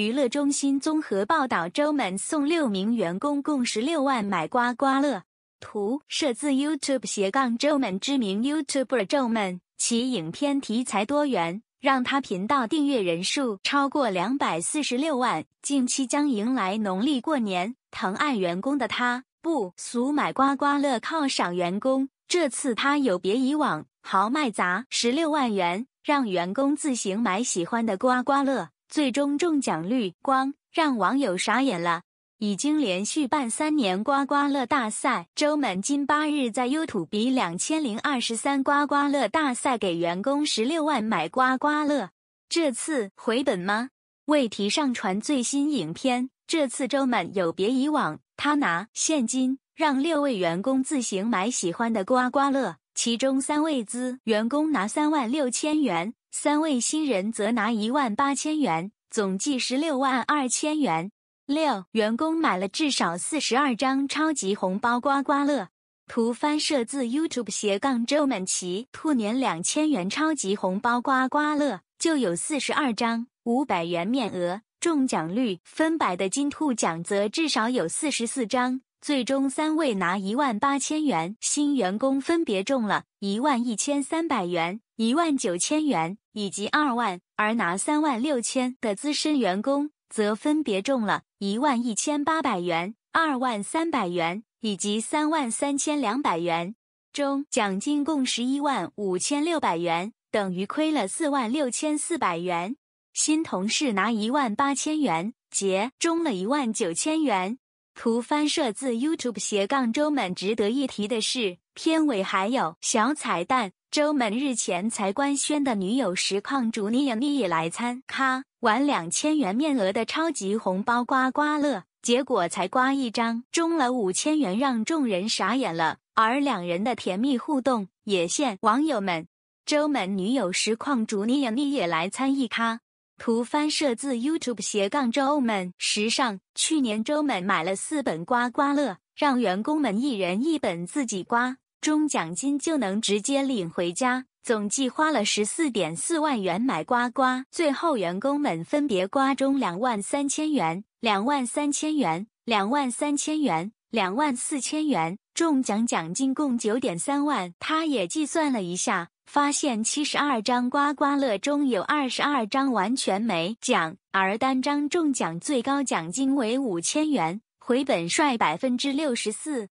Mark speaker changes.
Speaker 1: 娱乐中心综合报道：周们送六名员工共十六万买刮刮乐。图摄自 YouTube 斜杠周们知名 YouTuber 周们，其影片题材多元，让他频道订阅人数超过两百四十六万。近期将迎来农历过年，疼爱员工的他不俗买刮刮乐，犒赏员工。这次他有别以往豪迈砸十六万元，让员工自行买喜欢的刮刮乐。最终中奖率光让网友傻眼了。已经连续办三年刮刮乐大赛，周满金八日在 U t u B 两千零二十三刮刮乐大赛给员工十六万买刮刮乐，这次回本吗？未提上传最新影片，这次周满有别以往，他拿现金让六位员工自行买喜欢的刮刮乐。其中三位资员工拿三万六千元，三位新人则拿一万八千元，总计十六万二千元。六员工买了至少四十二张超级红包刮刮乐。图翻摄自 YouTube 斜杠 Joe 们奇兔年两千元超级红包刮刮乐就有四十二张五百元面额中奖率分百的金兔奖则至少有四十四张。最终，三位拿一万八千元，新员工分别中了一万一千三百元、一万九千元以及二万，而拿三万六千的资深员工则分别中了一万一千八百元、二万三百元以及三万三千两百元。中奖金共十一万五千六百元，等于亏了四万六千四百元。新同事拿一万八千元，结中了一万九千元。图翻摄自 YouTube 斜杠周门。值得一提的是，片尾还有小彩蛋。周门日前才官宣的女友实况主妮 i 你也来参咖，玩两千元面额的超级红包刮刮乐，结果才刮一张，中了五千元，让众人傻眼了。而两人的甜蜜互动也现，网友们，周门女友实况主妮 i 你也来参一咖。图翻摄自 YouTube 斜杠周 n 时尚。去年周们买了四本刮刮乐，让员工们一人一本自己刮，中奖金就能直接领回家。总计花了十四点四万元买刮刮，最后员工们分别刮中两万三千元、两万三千元、两万三千元、两万四千元，中奖奖金共九点三万。他也计算了一下。发现七十二张刮刮乐中有二十二张完全没奖，而单张中奖最高奖金为五千元，回本率百分之六十四。